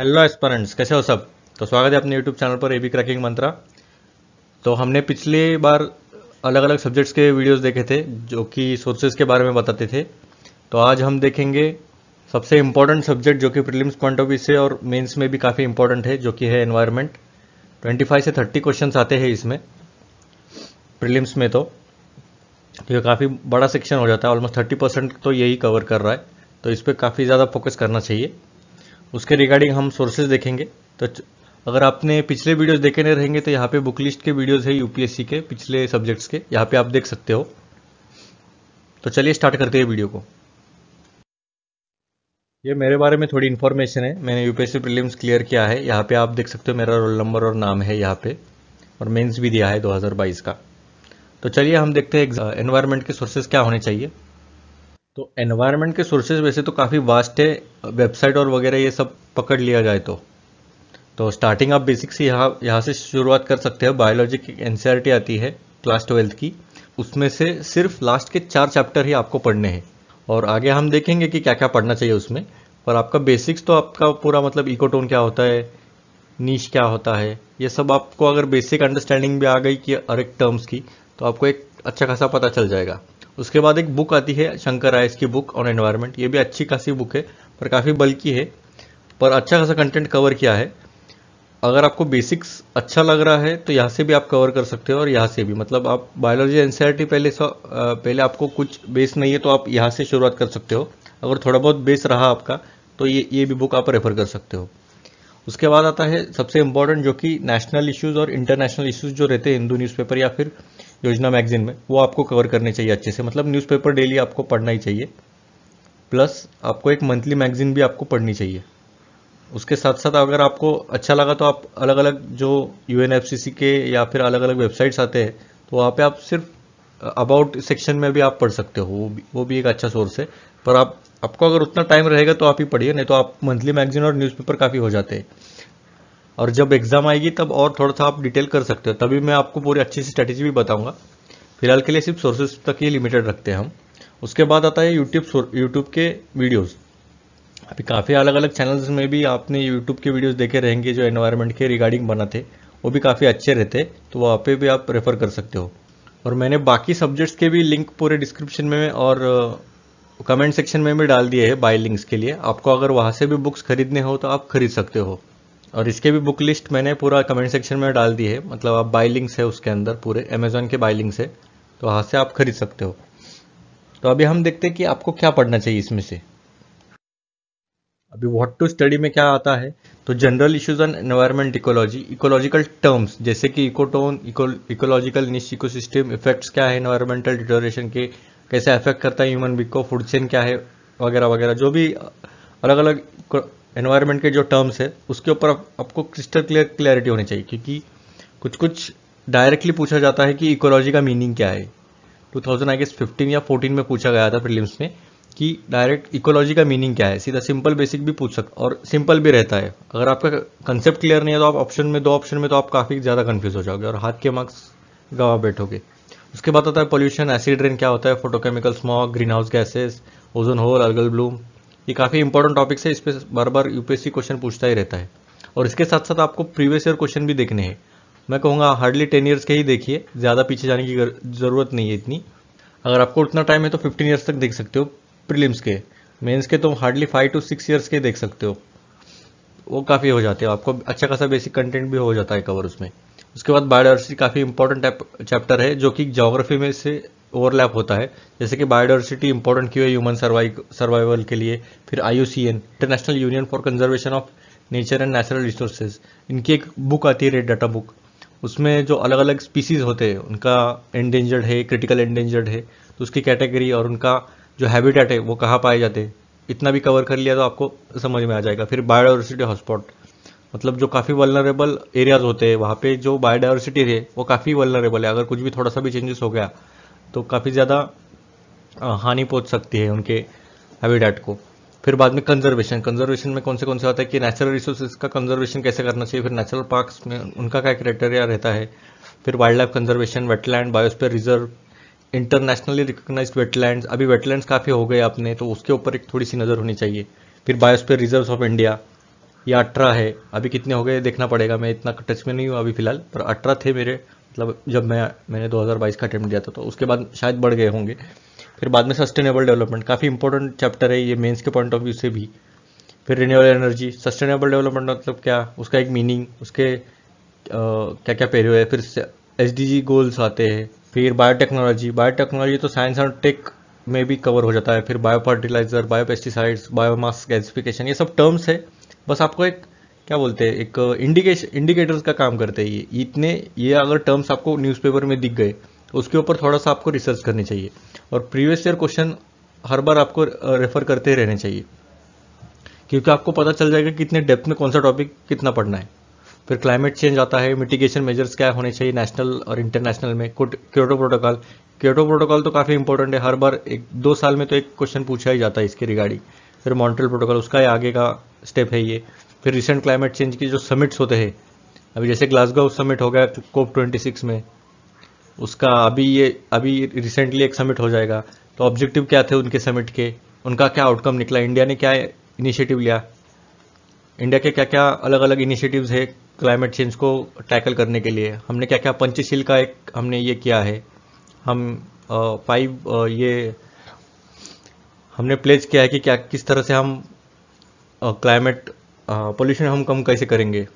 hello aspirants कैसे हो सब तो स्वागत है अपने यूट्यूब चैनल पर एबी क्रैकिंग मंत्रा तो हमने पिछले बार अलग अलग सब्जेक्ट्स के वीडियोस देखे थे जो कि सोर्सेज के बारे में बताते थे तो आज हम देखेंगे सबसे इम्पॉर्टेंट सब्जेक्ट जो कि प्रीलिम्स पॉइंट ऑफ व्यू से और मेंस में भी काफ़ी इंपॉर्टेंट है जो कि है एनवायरमेंट ट्वेंटी से थर्टी क्वेश्चन आते हैं इसमें प्रिलिम्स में तो, तो ये काफ़ी बड़ा सेक्शन हो जाता है ऑलमोस्ट थर्टी परसेंट तो यही कवर कर रहा है तो इस पर काफ़ी ज़्यादा फोकस करना चाहिए उसके रिगार्डिंग हम सोर्सेज देखेंगे तो अगर आपने पिछले वीडियोस देखे नहीं रहेंगे तो यहाँ पे बुक लिस्ट के वीडियोस है यूपीएससी के पिछले सब्जेक्ट्स के यहाँ पे आप देख सकते हो तो चलिए स्टार्ट करते हैं वीडियो को ये मेरे बारे में थोड़ी इन्फॉर्मेशन है मैंने यूपीएससी प्रीलिम्स क्लियर किया है यहाँ पे आप देख सकते हो मेरा रोल नंबर और नाम है यहाँ पे और मेन्स भी दिया है दो का तो चलिए हम देखते हैं एनवायरमेंट के सोर्सेज क्या होने चाहिए तो एनवायरनमेंट के सोर्सेज वैसे तो काफ़ी वास्ट है वेबसाइट और वगैरह ये सब पकड़ लिया जाए तो तो स्टार्टिंग आप बेसिक से यहाँ यहाँ से शुरुआत कर सकते हो बायोलॉजी की एन आती है क्लास ट्वेल्थ की उसमें से सिर्फ लास्ट के चार चैप्टर ही आपको पढ़ने हैं और आगे हम देखेंगे कि क्या क्या पढ़ना चाहिए उसमें पर आपका बेसिक्स तो आपका पूरा मतलब इकोटोन क्या होता है नीच क्या होता है ये सब आपको अगर बेसिक अंडरस्टैंडिंग भी आ गई कि हर एक टर्म्स की तो आपको एक अच्छा खासा पता चल जाएगा उसके बाद एक बुक आती है शंकर राय की बुक ऑन एनवायरमेंट ये भी अच्छी खासी बुक है पर काफ़ी बल्कि है पर अच्छा खासा कंटेंट कवर किया है अगर आपको बेसिक्स अच्छा लग रहा है तो यहाँ से भी आप कवर कर सकते हो और यहाँ से भी मतलब आप बायोलॉजी एन पहले सा पहले आपको कुछ बेस नहीं है तो आप यहाँ से शुरुआत कर सकते हो अगर थोड़ा बहुत बेस रहा आपका तो ये ये भी बुक आप रेफर कर सकते हो उसके बाद आता है सबसे इंपॉर्टेंट जो कि नेशनल इश्यूज़ और इंटरनेशनल इश्यूज़ जो रहते हैं हिंदू न्यूज़पेपर या फिर योजना मैगजीन में वो आपको कवर करने चाहिए अच्छे से मतलब न्यूज़पेपर डेली आपको पढ़ना ही चाहिए प्लस आपको एक मंथली मैगजीन भी आपको पढ़नी चाहिए उसके साथ साथ अगर आपको अच्छा लगा तो आप अलग अलग जो यू के या फिर अलग अलग वेबसाइट्स आते हैं तो वहाँ पर आप सिर्फ अबाउट सेक्शन में भी आप पढ़ सकते हो वो भी वो भी एक अच्छा सोर्स है पर आप आपको अगर उतना टाइम रहेगा तो आप ही पढ़िए नहीं तो आप मंथली मैगजीन और न्यूज़पेपर काफ़ी हो जाते हैं और जब एग्जाम आएगी तब और थोड़ा सा आप डिटेल कर सकते हो तभी मैं आपको पूरी अच्छी सी स्ट्रैटेजी भी बताऊंगा फिलहाल के लिए सिर्फ सोर्सेज तक ही लिमिटेड रखते हैं हम उसके बाद आता है यूट्यूब यूट्यूब के वीडियोज़ अभी काफ़ी अलग अलग चैनल्स में भी आपने यूट्यूब के वीडियोज़ देखे रहेंगे जो एनवायरमेंट के रिगार्डिंग बना थे वो भी काफ़ी अच्छे रहते तो वहाँ पे भी आप रेफर कर सकते हो और मैंने बाकी सब्जेक्ट्स के भी लिंक पूरे डिस्क्रिप्शन में और कमेंट सेक्शन में भी डाल दिए हैं बाय लिंक्स के लिए आपको अगर वहाँ से भी बुक्स खरीदने हो तो आप खरीद सकते हो और इसके भी बुक लिस्ट मैंने पूरा कमेंट सेक्शन में डाल दी है मतलब आप बाई लिंक्स है उसके अंदर पूरे अमेजोन के बाई लिंक्स है तो वहाँ से आप खरीद सकते हो तो अभी हम देखते हैं कि आपको क्या पढ़ना चाहिए इसमें से अभी व्हाट टू स्टडी में क्या आता है तो general issues on environment ecology ecological terms जैसे कि ecotone ecological niche ecosystem effects क्या है एनवायरमेंटल डिटोरेशन के कैसे अफेक्ट करता है ह्यूमन बीक को फूड चेन क्या है वगैरह वगैरह जो भी अलग अलग एनवायरनमेंट के जो टर्म्स है उसके ऊपर आपको क्रिस्टल क्लियर क्लैरिटी होनी चाहिए क्योंकि कुछ कुछ डायरेक्टली पूछा जाता है कि इकोलॉजी का मीनिंग क्या है 2000 आई गेस फिफ्टीन या फोर्टीन में पूछा गया था फिल्म में कि डायरेक्ट इकोलॉजी का मीनिंग क्या है सीधा सिंपल बेसिक भी पूछ सकते और सिंपल भी रहता है अगर आपका कंसेप्ट क्लियर नहीं है तो आप ऑप्शन में दो ऑप्शन में तो आप काफ़ी ज़्यादा कंफ्यूज हो जाओगे और हाथ के मार्क्स गवा बैठोगे उसके बाद आता है पोल्यूशन एसिड रेन क्या होता है photochemical smog greenhouse gases ozone hole algal bloom ये काफ़ी इंपॉर्टेंट टॉपिक्स है इस पर बार बार यूपीएससी क्वेश्चन पूछता ही रहता है और इसके साथ साथ आपको प्रीवियस ईयर क्वेश्चन भी देखने हैं मैं कहूँगा हार्डली टेन ईयर्स के ही देखिए ज़्यादा पीछे जाने की ज़रूरत नहीं है इतनी अगर आपको उतना टाइम है तो फिफ्टीन ईयर्स तक देख सकते हो प्रिलिम्स के मेन्स के तो hardly five to six years के देख सकते हो वो काफ़ी हो जाते हो आपको अच्छा खासा बेसिक कंटेंट भी हो जाता है कवर उसमें उसके बाद बायोडाइवर्सिटी काफ़ी इंपॉर्टेंट चैप्टर है जो कि जोग्राफी में से ओवरलैप होता है जैसे कि बायोडाइवर्सिटी इंपॉर्टेंट क्यों है ह्यूमन सर्वाइवल के लिए फिर I international union for conservation of nature and natural resources इनकी एक बुक आती है रेड डाटा बुक उसमें जो अलग अलग स्पीसीज होते हैं उनका एंडेंजर्ड है क्रिटिकल एंडेंजर्ड है तो उसकी कैटेगरी और उनका जो हैबिटेट है वो कहाँ पाए जाते हैं इतना भी कवर कर लिया तो आपको समझ में आ जाएगा फिर बायोडाइवर्सिटी हॉटस्पॉट मतलब जो काफ़ी वलनरेबल एरियाज होते हैं वहाँ पे जो बायोडाइवर्सिटी है वो काफ़ी वलनरेबल है अगर कुछ भी थोड़ा सा भी चेंजेस हो गया तो काफ़ी ज़्यादा हानि पहुँच सकती है उनके हैबिटेट को फिर बाद में कंजर्वेशन कंजर्वेशन में कौन से कौन से होता है कि नेचुरल रिसोर्सेज का कंजर्वेशन कैसे करना चाहिए फिर नेचुरल पार्क में उनका क्या क्राइटेरिया रहता है फिर wildlife conservation wetland biosphere reserve internationally recognise wetland अभी वेटलैंड्स काफ़ी हो गए आपने तो उसके ऊपर एक थोड़ी सी नज़र होनी चाहिए फिर बायोस्फीयर रिजर्व ऑफ इंडिया ये अठारह है अभी कितने हो गए देखना पड़ेगा मैं इतना टच में नहीं हूँ अभी फिलहाल पर अठारह थे मेरे मतलब जब मैं मैंने 2022 का अटैम्प्ट दिया था तो उसके बाद शायद बढ़ गए होंगे फिर बाद में सस्टेनेबल डेवलपमेंट काफ़ी इंपॉर्टेंट चैप्टर है ये मेंस के पॉइंट ऑफ व्यू से भी फिर रिन्यूअल एनर्जी सस्टेनेबल डेवलपमेंट मतलब क्या उसका एक मीनिंग उसके आ, क्या क्या पेरियो है फिर एस गोल्स आते हैं फिर बायोटेक्नोलॉजी बायोटेक्नोलॉजी तो साइंस एंड टेक में भी कवर हो जाता है फिर bio fertiliser bio pesticides biomass gasification ये सब टर्म्स है बस आपको एक क्या बोलते हैं एक इंडिकेशन uh, इंडिकेटर्स का काम करते हैं ये इतने ये अगर टर्म्स आपको न्यूज़पेपर में दिख गए उसके ऊपर थोड़ा सा आपको रिसर्च करनी चाहिए और प्रीवियस ईयर क्वेश्चन हर बार आपको रेफर uh, करते रहने चाहिए क्योंकि आपको पता चल जाएगा कितने डेप्थ में कौन सा टॉपिक कितना पढ़ना है फिर क्लाइमेट चेंज आता है मिटिगेशन मेजर्स क्या होने चाहिए नेशनल और इंटरनेशनल में क्योटो प्रोटोकॉल क्योटो प्रोटोकॉल तो काफ़ी इंपॉर्टेंट है हर बार एक दो साल में तो एक क्वेश्चन पूछा ही जाता है इसके रिगार्डिंग फिर मॉन्ट्रल प्रोटोकॉल उसका आगे का स्टेप है ये फिर रिसेंट क्लाइमेट चेंज की जो समिट्स होते हैं अभी जैसे ग्लासगो समिट हो गया कोप ट्वेंटी सिक्स में उसका अभी ये अभी रिसेंटली एक समिट हो जाएगा तो ऑब्जेक्टिव क्या थे उनके समिट के उनका क्या आउटकम निकला इंडिया ने क्या इनिशिएटिव लिया इंडिया के क्या क्या अलग अलग इनिशिएटिव्स है क्लाइमेट चेंज को टैकल करने के लिए हमने क्या क्या पंचशील का एक हमने ये किया है हम फाइव ये हमने प्लेज किया है कि क्या किस तरह से हम क्लाइमेट पोल्यूशन हम कम कैसे करेंगे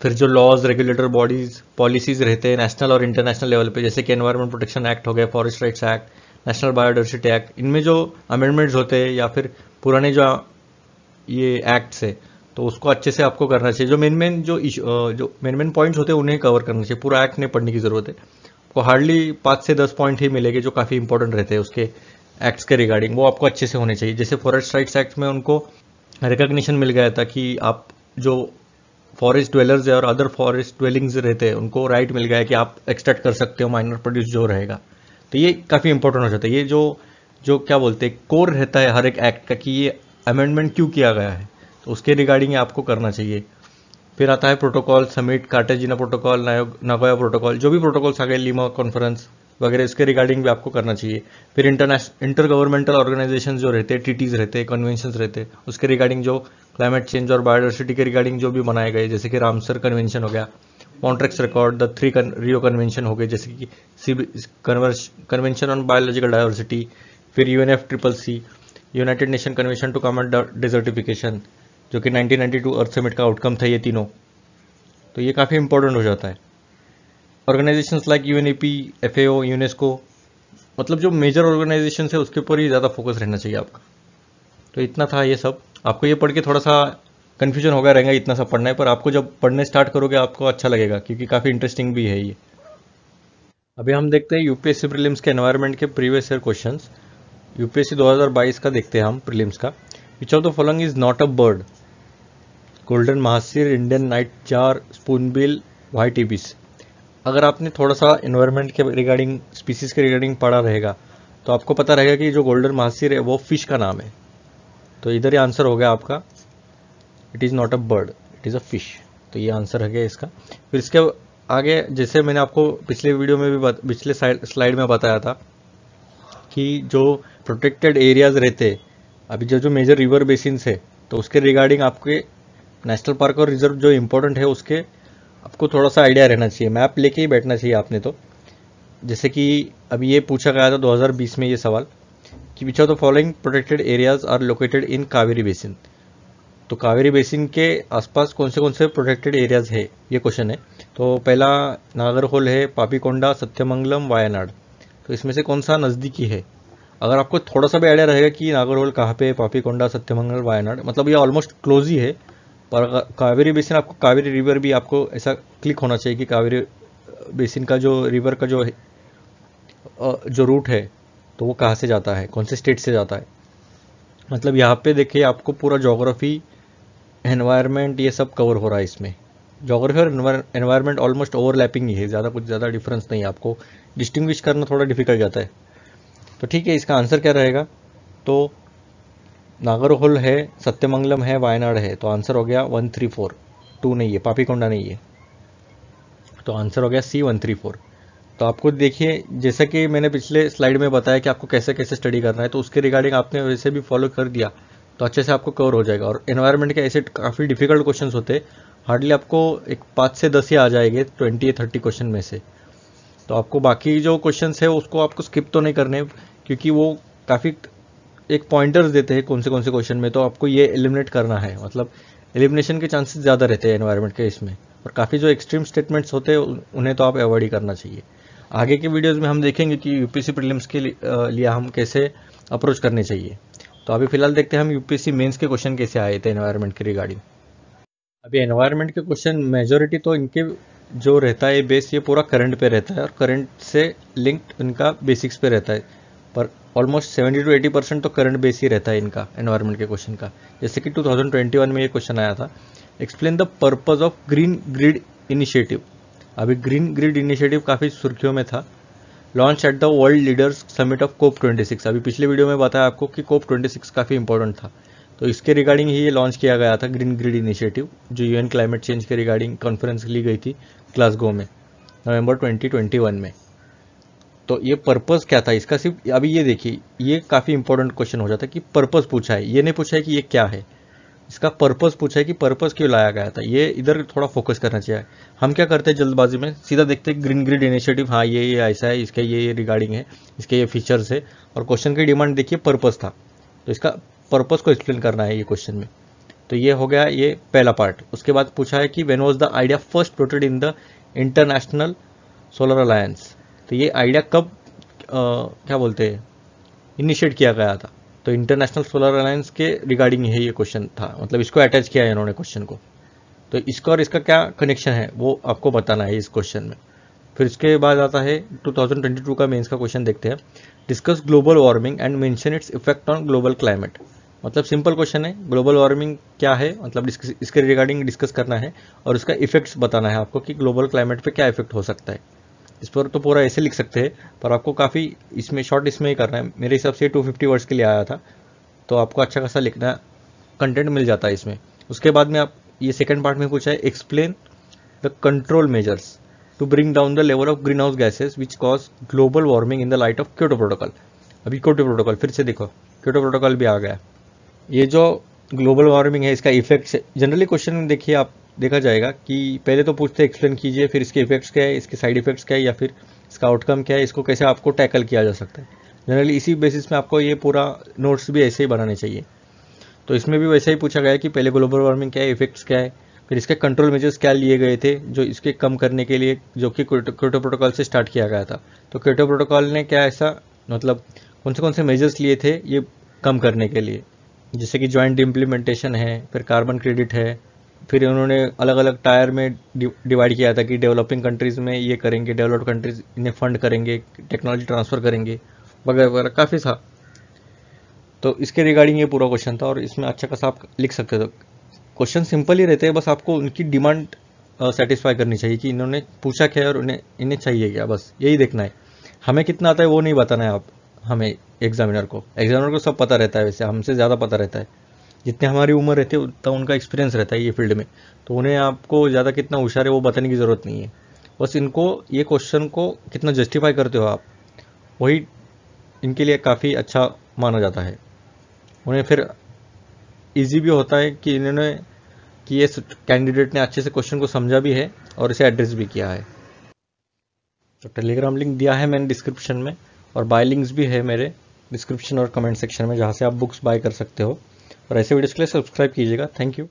फिर जो लॉज रेगुलेटर बॉडीज़ पॉलिसीज़ रहते हैं नेशनल और इंटरनेशनल लेवल पे जैसे कि एनवायरमेंट प्रोटेक्शन एक्ट हो गया forest rights act national biodiversity act इनमें जो अमेंडमेंट्स होते हैं या फिर पुराने जो ये एक्ट्स है तो उसको अच्छे से आपको करना चाहिए जो मेन मेन जो जो मेन मेन पॉइंट्स होते हैं उन्हें कवर करना चाहिए पूरा एक्ट नहीं पढ़ने की ज़रूरत है आपको हार्डली पाँच से दस पॉइंट ही मिलेंगे जो काफ़ी इंपॉर्टेंट रहते हैं उसके एक्ट्स के रिगार्डिंग वो आपको अच्छे से होने चाहिए जैसे फॉरेस्ट राइट्स एक्ट में उनको रिकग्निशन मिल गया था कि आप जो फॉरेस्ट ड्वेलर्स और अदर फॉरेस्ट ड्वेलिंग्स रहते हैं उनको राइट मिल गया है कि आप एक्सट्रैक्ट कर सकते हो माइनर प्रोड्यूस जो रहेगा तो ये काफ़ी इंपॉर्टेंट हो जाता है ये जो जो क्या बोलते हैं कोर रहता है हर एक एक्ट का कि ये अमेंडमेंट क्यों किया गया है तो उसके रिगार्डिंग आपको करना चाहिए फिर आता है protocol summit Cartagena protocol Nagoya protocol जो भी प्रोटोकॉल्स आ गए लीमा कॉन्फ्रेंस वगैरह इसके रिगार्डिंग भी आपको करना चाहिए फिर इंटरनेशनल इंटर गवर्नमेंटल ऑर्गेनाइजेशन जो रहते हैं टीटीज रहते हैं कन्वेंशन रहते हैं उसके रिगार्डिंग जो क्लाइमेट चेंज और बायोडर्सिटी के रिगार्डिंग जो भी बनाए गए जैसे कि रामसर कन्वेंशन हो गया Montreux record the three Rio convention हो गए जैसे कि C convention on biological diversity फिर U triple C united nation convention to comment desertification जो कि 1992 अर्थ समिट का आउटकम था ये तीनों तो ये काफ़ी इंपॉर्टेंट हो जाता है organisations like UNEP FAO UNESCO मतलब जो मेजर ऑर्गेनाइजेशन है उसके ऊपर ही ज़्यादा फोकस रहना चाहिए आपका तो इतना था ये सब आपको ये पढ़ के थोड़ा सा कन्फ्यूजन होगा रहेगा इतना सा पढ़ना है पर आपको जब पढ़ने स्टार्ट करोगे आपको अच्छा लगेगा क्योंकि काफ़ी इंटरेस्टिंग भी है ये अभी हम देखते हैं यूपीएससी प्रीलिम्स के एनवायरनमेंट के प्रीवियस ईयर क्वेश्चंस यूपीएससी 2022 का देखते हैं हम प्रीलिम्स का which of the following is not a bird golden mahseer Indian nightjar spoonbill white ibis अगर आपने थोड़ा सा इन्वायरमेंट के रिगार्डिंग स्पीसीज के रिगार्डिंग पढ़ा रहेगा तो आपको पता रहेगा कि जो गोल्डन महासिर है वो फिश का नाम है तो इधर ही आंसर हो गया आपका it is not a bird it is a fish तो ये आंसर है गया इसका फिर इसके आगे जैसे मैंने आपको पिछले वीडियो में भी पिछले स्लाइड में बताया था कि जो प्रोटेक्टेड एरियाज रहते अभी जो जो मेजर रिवर बेसिन है तो उसके रिगार्डिंग आपके नेशनल पार्क और रिजर्व जो इम्पोर्टेंट है उसके आपको थोड़ा सा आइडिया रहना चाहिए मैप लेके ही बैठना चाहिए आपने तो जैसे कि अभी ये पूछा गया था 2020 में ये सवाल कि which are the following protected areas are located in Kaveri basin तो कावेरी बेसिन के आसपास कौन से कौन से प्रोटेक्टेड एरियाज है ये क्वेश्चन है तो पहला नागरहोल है पापीकोंडा सत्यमंगलम वायनाड तो इसमें से कौन सा नज़दीकी है अगर आपको थोड़ा सा भी आइडिया रहेगा कि नागरहोल कहाँ पे पापीकोंडा सत्यमंगल वायनाड मतलब ये ऑलमोस्ट क्लोज ही है पर कावेरी बेसिन आपको कावेरी रिवर भी आपको ऐसा क्लिक होना चाहिए कि कावेरी बेसिन का जो रिवर का जो जो रूट है तो वो कहाँ से जाता है कौन से स्टेट से जाता है मतलब यहाँ पे देखिए आपको पूरा जोग्राफी एनवायरनमेंट ये सब कवर हो रहा है इसमें जोग्राफी और एनवायरनमेंट ऑलमोस्ट ओवरलैपिंग ही है ज़्यादा कुछ ज़्यादा डिफरेंस नहीं है आपको डिस्टिंग्विश करना थोड़ा डिफिकल्ट जाता है तो ठीक है इसका आंसर क्या रहेगा तो नागरहोल है सत्यमंगलम है वायनाड है तो आंसर हो गया वन थ्री फोर टू नहीं है पापीकोंडा नहीं है तो आंसर हो गया सी वन थ्री फोर तो आपको देखिए जैसा कि मैंने पिछले स्लाइड में बताया कि आपको कैसे कैसे स्टडी करना है तो उसके रिगार्डिंग आपने वैसे भी फॉलो कर दिया तो अच्छे से आपको कवर हो जाएगा और एनवायरमेंट के ऐसे काफ़ी डिफिकल्ट क्वेश्चन होते हार्डली आपको एक पाँच से दस ही आ जाएंगे ट्वेंटी या थर्टी क्वेश्चन में से तो आपको बाकी जो क्वेश्चन है उसको आपको स्किप तो नहीं करने क्योंकि वो काफ़ी एक पॉइंटर्स देते हैं कौन से कौन से क्वेश्चन में तो आपको ये एलिमिनेट करना है मतलब एलिमिनेशन के चांसेस ज़्यादा रहते हैं एनवायरमेंट के इसमें और काफ़ी जो एक्सट्रीम स्टेटमेंट्स होते हैं उन्हें तो आप अवॉइड ही करना चाहिए आगे के वीडियोज़ में हम देखेंगे कि यूपीएससी प्रीलिम्स के लिए हम कैसे अप्रोच करने चाहिए तो अभी फिलहाल देखते हैं हम यूपीएससी मेन्स के क्वेश्चन कैसे आए थे एनवायरमेंट के रिगार्डिंग अभी एनवायरमेंट के क्वेश्चन मेजोरिटी तो इनके जो रहता है बेस ये पूरा करंट पे रहता है और करंट से लिंक्ड इनका बेसिक्स पे रहता है पर ऑलमोस्ट 70 टू 80 परसेंट तो करंट बेस ही रहता है इनका एनवायरमेंट के क्वेश्चन का जैसे कि 2021 में ये क्वेश्चन आया था explain the purpose of green grid initiative अभी ग्रीन ग्रिड इनिशिएटिव काफ़ी सुर्खियों में था launch at the world leaders summit of COP 26 अभी पिछले वीडियो में बताया आपको कि कोप 26 काफ़ी इंपॉर्टेंट था तो इसके रिगार्डिंग ही ये लॉन्च किया गया था ग्रीन ग्रिड इनिशिएटिव जो यूएन क्लाइमेट चेंज के रिगार्डिंग कॉन्फ्रेंस ली गई थी ग्लासगो में नवंबर 2021 में तो ये पर्पस क्या था इसका सिर्फ अभी ये देखिए ये काफ़ी इंपॉर्टेंट क्वेश्चन हो जाता है कि पर्पस पूछा है ये नहीं पूछा है कि ये क्या है इसका पर्पस पूछा है कि पर्पस क्यों लाया गया था ये इधर थोड़ा फोकस करना चाहिए हम क्या करते हैं जल्दबाजी में सीधा देखते हैं ग्रीन ग्रिड इनिशिएटिव हाँ ये ये ऐसा है इसके ये ये रिगार्डिंग है इसके ये फीचर्स है और क्वेश्चन की डिमांड देखिए पर्पस था तो इसका पर्पस को एक्सप्लेन करना है ये क्वेश्चन में तो ये हो गया ये पहला पार्ट उसके बाद पूछा है कि when was the idea first promoted in the international solar alliance तो ये आइडिया कब आ, क्या बोलते हैं इनिशिएट किया गया था तो इंटरनेशनल सोलर अलायंस के रिगार्डिंग है ये क्वेश्चन था मतलब इसको अटैच किया है इन्होंने क्वेश्चन को तो इसका और इसका क्या कनेक्शन है वो आपको बताना है इस क्वेश्चन में फिर इसके बाद आता है 2022 का मेंस का क्वेश्चन देखते हैं discuss global warming and mention its effect on global climate मतलब सिंपल क्वेश्चन है ग्लोबल वार्मिंग क्या है मतलब इसके रिगार्डिंग डिस्कस करना है और उसका इफेक्ट्स बताना है आपको कि ग्लोबल क्लाइमेट पे क्या इफेक्ट हो सकता है इस पर तो पूरा ऐसे लिख सकते हैं पर आपको काफ़ी इसमें शॉर्ट इसमें ही करना है मेरे हिसाब से टू फिफ्टी वर्ड्स के लिए आया था तो आपको अच्छा खासा लिखना कंटेंट मिल जाता है इसमें उसके बाद में आप ये सेकेंड पार्ट में पूछा है explain the control measures to bring down the level of greenhouse gases which cause global warming in the light of Kyoto protocol अभी क्योटो प्रोटोकॉल फिर से देखो क्योटो प्रोटोकॉल भी आ गया ये जो ग्लोबल वार्मिंग है इसका इफेक्ट जनरली क्वेश्चन देखिए आप देखा जाएगा कि पहले तो पूछते एक्सप्लेन कीजिए फिर इसके इफेक्ट्स क्या है इसके साइड इफेक्ट्स क्या है या फिर इसका आउटकम क्या है इसको कैसे आपको टैकल किया जा सकता है जनरली इसी बेसिस में आपको ये पूरा नोट्स भी ऐसे ही बनाने चाहिए तो इसमें भी वैसे ही पूछा गया कि पहले ग्लोबल वार्मिंग क्या है इफेक्ट्स क्या है फिर इसके कंट्रोल मेजर्स क्या लिए गए थे जो इसके कम करने के लिए जो कि क्योटो प्रोटोकॉल से स्टार्ट किया गया था तो क्योटो प्रोटोकॉल ने क्या ऐसा मतलब कौन से कौन से मेजर्स लिए थे ये कम करने के लिए जैसे कि ज्वाइंट इम्प्लीमेंटेशन है फिर कार्बन क्रेडिट है फिर उन्होंने अलग अलग टायर में डिवाइड किया था कि डेवलपिंग कंट्रीज़ में ये करेंगे डेवलप्ड कंट्रीज़ इन्हें फंड करेंगे टेक्नोलॉजी ट्रांसफ़र करेंगे वगैरह वगैरह काफ़ी था तो इसके रिगार्डिंग ये पूरा क्वेश्चन था और इसमें अच्छा खासा आप लिख सकते थे क्वेश्चन सिंपल ही रहते हैं बस आपको उनकी डिमांड सेटिस्फाई करनी चाहिए कि इन्होंने पूछा क्या है और उन्हें इन्हें चाहिए क्या बस यही देखना है हमें कितना आता है वो नहीं बताना है आप हमें एग्जामिनर को एग्जामिनर को सब पता रहता है वैसे हमसे ज़्यादा पता रहता है जितने हमारी उम्र रहती है उतना उनका एक्सपीरियंस रहता है ये फील्ड में तो उन्हें आपको ज़्यादा कितना होशियार है वो बताने की ज़रूरत नहीं है बस इनको ये क्वेश्चन को कितना जस्टिफाई करते हो आप वही इनके लिए काफ़ी अच्छा माना जाता है उन्हें फिर ईजी भी होता है कि इन्होंने कि ये कैंडिडेट ने अच्छे से क्वेश्चन को समझा भी है और इसे एड्रेस भी किया है तो टेलीग्राम लिंक दिया है मैंने डिस्क्रिप्शन में और बाय लिंक्स भी है मेरे डिस्क्रिप्शन और कमेंट सेक्शन में जहाँ से आप बुक्स बाय कर सकते हो और ऐसे वीडियोस के लिए सब्सक्राइब कीजिएगा थैंक यू